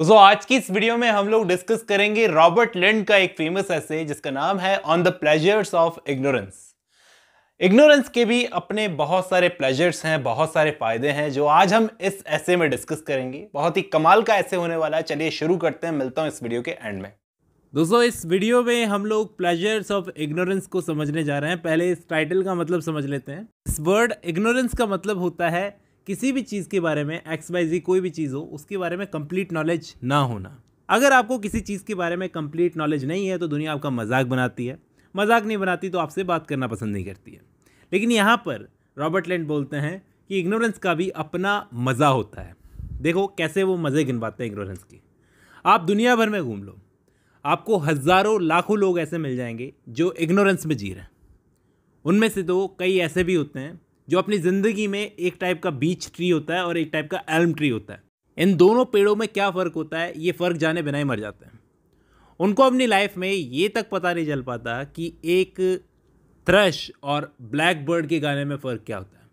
दोस्तों आज की इस वीडियो में हम लोग डिस्कस करेंगे रॉबर्ट लिंड का एक फेमस ऐसे जिसका नाम है on the pleasures of ignorance ignorance के भी अपने बहुत सारे प्लेजर्स हैं बहुत सारे फायदे हैं जो आज हम इस ऐसे में डिस्कस करेंगे बहुत ही कमाल का ऐसे होने वाला है चलिए शुरू करते हैं मिलता हूँ इस वीडियो के एंड में दोस्तों इस वीडियो में हम लोग प्लेजर्स ऑफ इग्नोरेंस को समझने जा रहे हैं पहले इस टाइटल का मतलब समझ लेते हैं इस वर्ड इग्नोरेंस का मतलब होता है किसी भी चीज़ के बारे में एक्स वाई जी कोई भी चीज़ हो उसके बारे में कंप्लीट नॉलेज ना होना अगर आपको किसी चीज़ के बारे में कंप्लीट नॉलेज नहीं है तो दुनिया आपका मजाक बनाती है मजाक नहीं बनाती तो आपसे बात करना पसंद नहीं करती है लेकिन यहाँ पर रॉबर्ट लैंड बोलते हैं कि इग्नोरेंस का भी अपना मज़ा होता है देखो कैसे वो मज़े गिनवाते हैं इग्नोरेंस की आप दुनिया भर में घूम लो आपको हज़ारों लाखों लोग ऐसे मिल जाएंगे जो इग्नोरेंस में जी रहे हैं उनमें से तो कई ऐसे भी होते हैं जो अपनी ज़िंदगी में एक टाइप का बीच ट्री होता है और एक टाइप का एल्म ट्री होता है इन दोनों पेड़ों में क्या फ़र्क होता है ये फ़र्क जाने बिना ही मर जाते हैं उनको अपनी लाइफ में ये तक पता नहीं चल पाता कि एक थ्रश और ब्लैक बर्ड के गाने में फ़र्क क्या होता है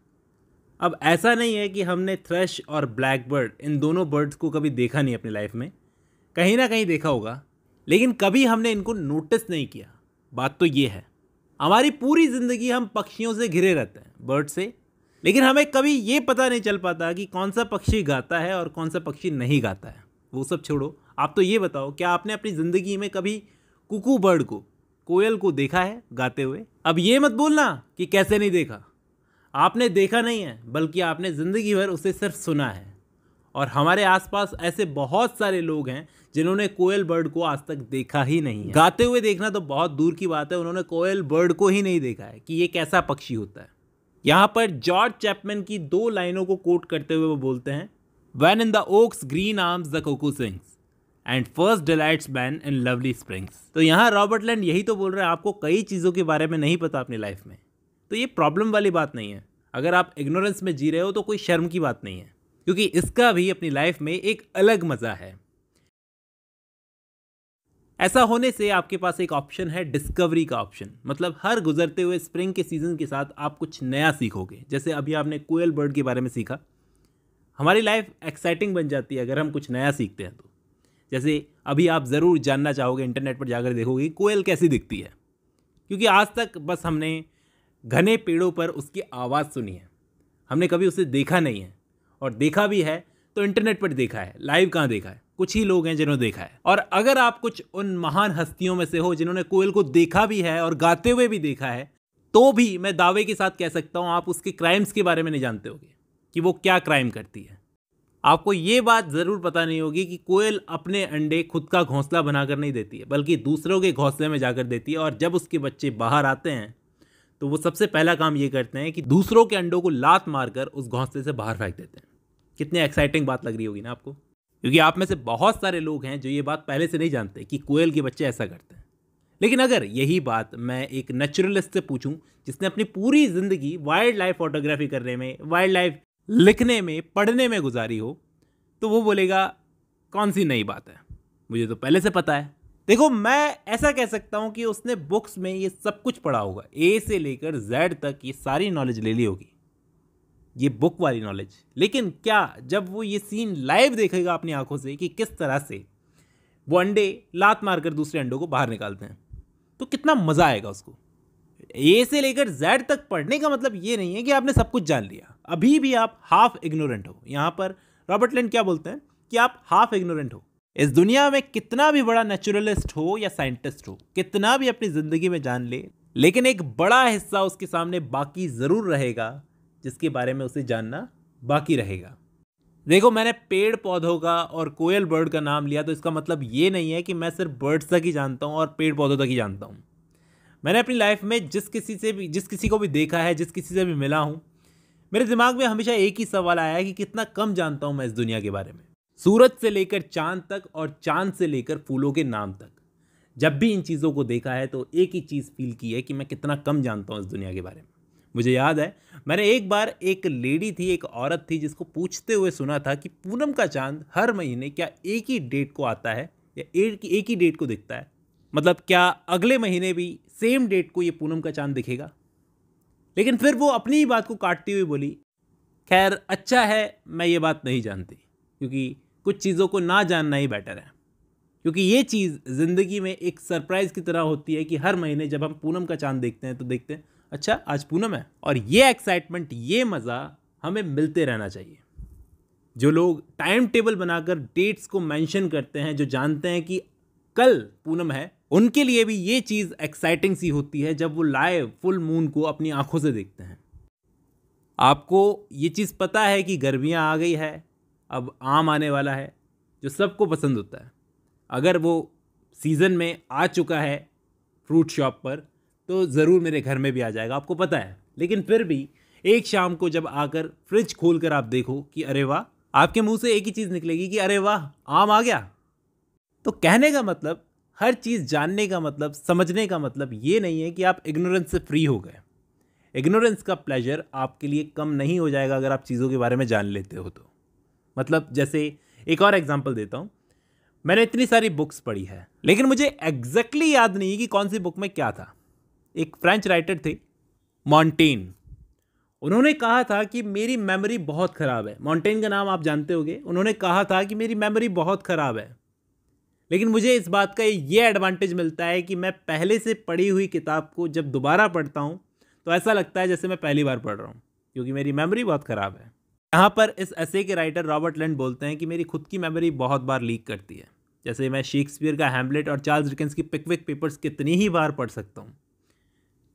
अब ऐसा नहीं है कि हमने थ्रश और ब्लैक बर्ड इन दोनों बर्ड्स को कभी देखा नहीं अपनी लाइफ में कहीं ना कहीं देखा होगा लेकिन कभी हमने इनको नोटिस नहीं किया बात तो ये है हमारी पूरी ज़िंदगी हम पक्षियों से घिरे रहते हैं बर्ड से लेकिन हमें कभी ये पता नहीं चल पाता कि कौन सा पक्षी गाता है और कौन सा पक्षी नहीं गाता है वो सब छोड़ो आप तो ये बताओ क्या आपने अपनी ज़िंदगी में कभी कुकू बर्ड को कोयल को देखा है गाते हुए अब ये मत बोलना कि कैसे नहीं देखा आपने देखा नहीं है बल्कि आपने ज़िंदगी भर उसे सिर्फ सुना है और हमारे आसपास ऐसे बहुत सारे लोग हैं जिन्होंने कोयल बर्ड को आज तक देखा ही नहीं है गाते हुए देखना तो बहुत दूर की बात है उन्होंने कोयल बर्ड को ही नहीं देखा है कि ये कैसा पक्षी होता है यहाँ पर जॉर्ज चैपमैन की दो लाइनों को कोट करते हुए वो बोलते हैं when in the oak's green arms the cuckoo sings and first delights man in lovely springs तो यहाँ रॉबर्ट लैंड यही तो बोल रहे हैं आपको कई चीज़ों के बारे में नहीं पता अपनी लाइफ में तो ये प्रॉब्लम वाली बात नहीं है अगर आप इग्नोरेंस में जी रहे हो तो कोई शर्म की बात नहीं है क्योंकि इसका भी अपनी लाइफ में एक अलग मज़ा है ऐसा होने से आपके पास एक ऑप्शन है डिस्कवरी का ऑप्शन मतलब हर गुजरते हुए स्प्रिंग के सीज़न के साथ आप कुछ नया सीखोगे जैसे अभी आपने कोयल बर्ड के बारे में सीखा हमारी लाइफ एक्साइटिंग बन जाती है अगर हम कुछ नया सीखते हैं तो जैसे अभी आप ज़रूर जानना चाहोगे इंटरनेट पर जाकर देखोगे कोयल कैसी दिखती है क्योंकि आज तक बस हमने घने पेड़ों पर उसकी आवाज़ सुनी है हमने कभी उसे देखा नहीं है और देखा भी है तो इंटरनेट पर देखा है लाइव कहाँ देखा है कुछ ही लोग हैं जिन्होंने देखा है और अगर आप कुछ उन महान हस्तियों में से हो जिन्होंने कोयल को देखा भी है और गाते हुए भी देखा है तो भी मैं दावे के साथ कह सकता हूँ आप उसके क्राइम्स के बारे में नहीं जानते होगे कि वो क्या क्राइम करती है आपको ये बात ज़रूर पता नहीं होगी कि कोयल अपने अंडे खुद का घोंसला बनाकर नहीं देती है बल्कि दूसरों के घोंसले में जाकर देती है और जब उसके बच्चे बाहर आते हैं तो वो सबसे पहला काम ये करते हैं कि दूसरों के अंडों को लात मारकर उस घोंसले से बाहर फेंक देते हैं कितनी एक्साइटिंग बात लग रही होगी ना आपको क्योंकि आप में से बहुत सारे लोग हैं जो ये बात पहले से नहीं जानते कि कोयल के बच्चे ऐसा करते हैं लेकिन अगर यही बात मैं एक नेचुरलिस्ट से पूछूं जिसने अपनी पूरी ज़िंदगी वाइल्ड लाइफ फोटोग्राफी करने में वाइल्ड लाइफ लिखने में पढ़ने में गुजारी हो तो वो बोलेगा कौन सी नई बात है मुझे तो पहले से पता है देखो मैं ऐसा कह सकता हूँ कि उसने बुक्स में ये सब कुछ पढ़ा होगा ए से लेकर जेड तक ये सारी नॉलेज ले ली होगी ये बुक वाली नॉलेज लेकिन क्या जब वो ये सीन लाइव देखेगा अपनी आंखों से कि किस तरह से वो अंडे लात मारकर दूसरे अंडों को बाहर निकालते हैं तो कितना मज़ा आएगा उसको ए से लेकर जेड तक पढ़ने का मतलब ये नहीं है कि आपने सब कुछ जान लिया अभी भी आप हाफ इग्नोरेंट हो यहाँ पर रॉबर्ट लैंड क्या बोलते हैं कि आप हाफ इग्नोरेंट हो इस दुनिया में कितना भी बड़ा नेचुरलिस्ट हो या साइंटिस्ट हो कितना भी अपनी ज़िंदगी में जान ले लेकिन एक बड़ा हिस्सा उसके सामने बाकी ज़रूर रहेगा जिसके बारे में उसे जानना बाकी रहेगा देखो मैंने पेड़ पौधों का और कोयल बर्ड का नाम लिया तो इसका मतलब ये नहीं है कि मैं सिर्फ बर्ड्स तक ही जानता हूँ और पेड़ पौधों तक ही जानता हूँ मैंने अपनी लाइफ में जिस किसी से भी जिस किसी को भी देखा है जिस किसी से भी मिला हूँ मेरे दिमाग में हमेशा एक ही सवाल आया है कि कितना कम जानता हूँ मैं इस दुनिया के बारे में सूरज से लेकर चांद तक और चांद से लेकर फूलों के नाम तक जब भी इन चीज़ों को देखा है तो एक ही चीज़ फील की है कि मैं कितना कम जानता हूँ इस दुनिया के बारे में मुझे याद है मैंने एक बार एक लेडी थी एक औरत थी जिसको पूछते हुए सुना था कि पूनम का चांद हर महीने क्या एक ही डेट को आता है या एक एक ही डेट को दिखता है मतलब क्या अगले महीने भी सेम डेट को ये पूनम का चांद दिखेगा लेकिन फिर वो अपनी ही बात को काटती हुई बोली खैर अच्छा है मैं ये बात नहीं जानती क्योंकि कुछ चीज़ों को ना जानना ही बेटर है क्योंकि ये चीज़ ज़िंदगी में एक सरप्राइज़ की तरह होती है कि हर महीने जब हम पूनम का चांद देखते हैं तो देखते हैं अच्छा आज पूनम है और ये एक्साइटमेंट ये मज़ा हमें मिलते रहना चाहिए जो लोग टाइम टेबल बनाकर डेट्स को मेंशन करते हैं जो जानते हैं कि कल पूनम है उनके लिए भी ये चीज़ एक्साइटिंग सी होती है जब वो लाइव फुल मून को अपनी आंखों से देखते हैं आपको ये चीज़ पता है कि गर्मियाँ आ गई है अब आम आने वाला है जो सबको पसंद होता है अगर वो सीज़न में आ चुका है फ्रूट शॉप पर तो ज़रूर मेरे घर में भी आ जाएगा आपको पता है लेकिन फिर भी एक शाम को जब आकर फ्रिज खोल कर आप देखो कि अरे वाह आपके मुंह से एक ही चीज़ निकलेगी कि अरे वाह आम आ गया तो कहने का मतलब हर चीज़ जानने का मतलब समझने का मतलब ये नहीं है कि आप इग्नोरेंस से फ्री हो गए इग्नोरेंस का प्लेजर आपके लिए कम नहीं हो जाएगा अगर आप चीज़ों के बारे में जान लेते हो तो मतलब जैसे एक और एग्जांपल देता हूँ मैंने इतनी सारी बुक्स पढ़ी है लेकिन मुझे एग्जैक्टली exactly याद नहीं कि कौन सी बुक में क्या था एक फ्रेंच राइटर थे मॉन्टेन उन्होंने कहा था कि मेरी मेमोरी बहुत ख़राब है मॉन्टेन का नाम आप जानते होंगे उन्होंने कहा था कि मेरी मेमोरी बहुत ख़राब है लेकिन मुझे इस बात का ये एडवांटेज मिलता है कि मैं पहले से पढ़ी हुई किताब को जब दोबारा पढ़ता हूँ तो ऐसा लगता है जैसे मैं पहली बार पढ़ रहा हूँ क्योंकि मेरी मेमोरी बहुत ख़राब है यहाँ पर इस ऐसे के राइटर रॉबर्ट लैंड बोलते हैं कि मेरी खुद की मेमोरी बहुत बार लीक करती है जैसे मैं शेक्सपियर का हैमलेट और चार्ल्स डिकेंस की पिकविक पेपर्स कितनी ही बार पढ़ सकता हूँ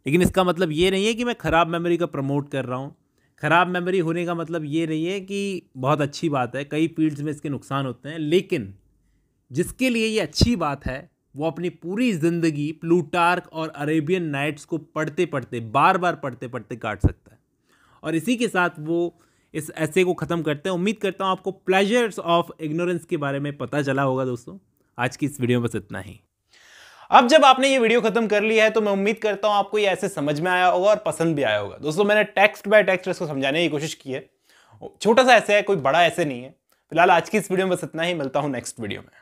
लेकिन इसका मतलब ये नहीं है कि मैं ख़राब मेमोरी का प्रमोट कर रहा हूँ ख़राब मेमोरी होने का मतलब ये नहीं है कि बहुत अच्छी बात है कई फील्ड्स में इसके नुकसान होते हैं लेकिन जिसके लिए ये अच्छी बात है वो अपनी पूरी ज़िंदगी प्लूटार्क और अरेबियन नाइट्स को पढ़ते पढ़ते बार बार पढ़ते पढ़ते काट सकता है और इसी के साथ वो इस ऐसे को ख़त्म करते हैं उम्मीद करता हूँ आपको प्लेजर्स ऑफ इग्नोरेंस के बारे में पता चला होगा दोस्तों आज की इस वीडियो में बस इतना ही अब जब आपने ये वीडियो खत्म कर लिया है तो मैं उम्मीद करता हूं आपको ये ऐसे समझ में आया होगा और पसंद भी आया होगा दोस्तों मैंने टेक्स्ट बाय टेक्स्ट इसको समझाने की कोशिश की है छोटा सा ऐसे है कोई बड़ा ऐसे नहीं है फिलहाल आज की इस वीडियो में बस इतना ही मिलता हूं नेक्स्ट वीडियो में